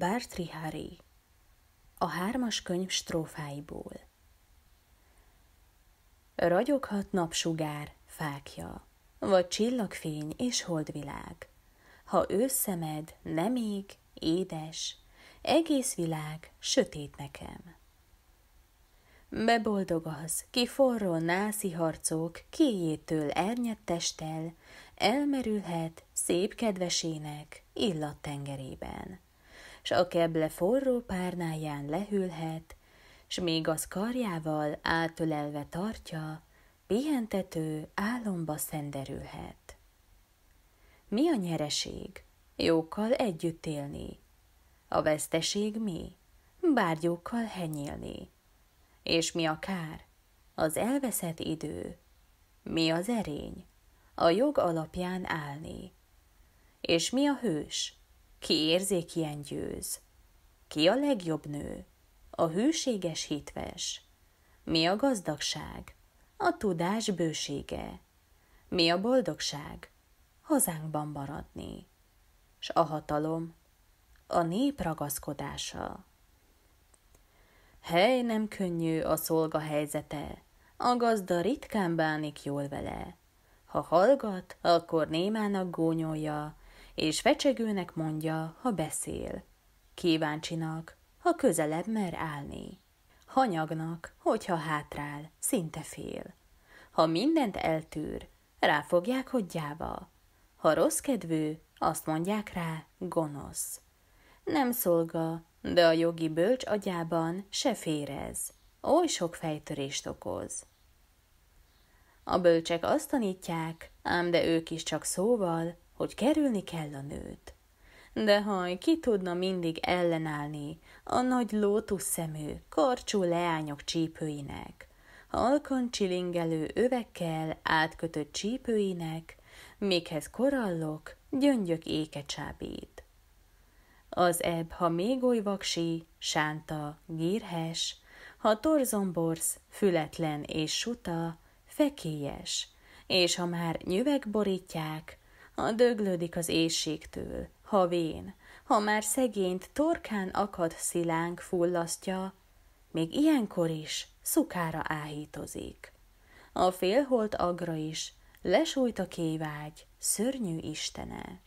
Hari, a hármas könyv strófáiból. Ragyoghat napsugár, fákja, vagy csillagfény és holdvilág. Ha őszemed nem ég, édes, egész világ sötét nekem. Beboldog az, ki forró nászi harcok kéjétől ernyett testtel, elmerülhet szép kedvesének illattengerében. tengerében s a keble forró párnáján lehűlhet, s még az karjával átölelve tartja, pihentető álomba szenderülhet. Mi a nyereség? Jókkal együtt élni. A veszteség mi? Bárgyókkal henyélni. És mi a kár? Az elveszett idő. Mi az erény? A jog alapján állni. És mi a hős? Ki érzék ilyen győz? Ki a legjobb nő? A hűséges hitves? Mi a gazdagság? A tudás bősége? Mi a boldogság? Hazánkban maradni. S a hatalom? A nép ragaszkodása. Hely nem könnyű a szolga helyzete, a gazda ritkán bánik jól vele. Ha hallgat, akkor némának gónyolja, és fecsegőnek mondja, ha beszél. Kíváncsinak, ha közelebb mer állni. Hanyagnak, hogyha hátrál, szinte fél. Ha mindent eltűr, ráfogják, hogy gyáva. Ha rossz kedvű, azt mondják rá, gonosz. Nem szolga, de a jogi bölcs agyában se férez. Oly sok fejtörést okoz. A bölcsek azt tanítják, ám de ők is csak szóval, hogy kerülni kell a nőt. De haj, ki tudna mindig ellenállni a nagy szemű, karcsú leányok csípőinek, halkan csilingelő övekkel átkötött csípőinek, mikhez korallok, gyöngyök éke csábít. Az ebb, ha még oly vaksi, sánta, gírhes, ha torzomborsz, fületlen és suta, fekélyes, és ha már nyüveg borítják, ha döglődik az éjségtől, ha vén, ha már szegényt torkán akad szilánk fullasztja, még ilyenkor is szukára áhítozik. A félholt agra is lesújt a kévágy, szörnyű istene.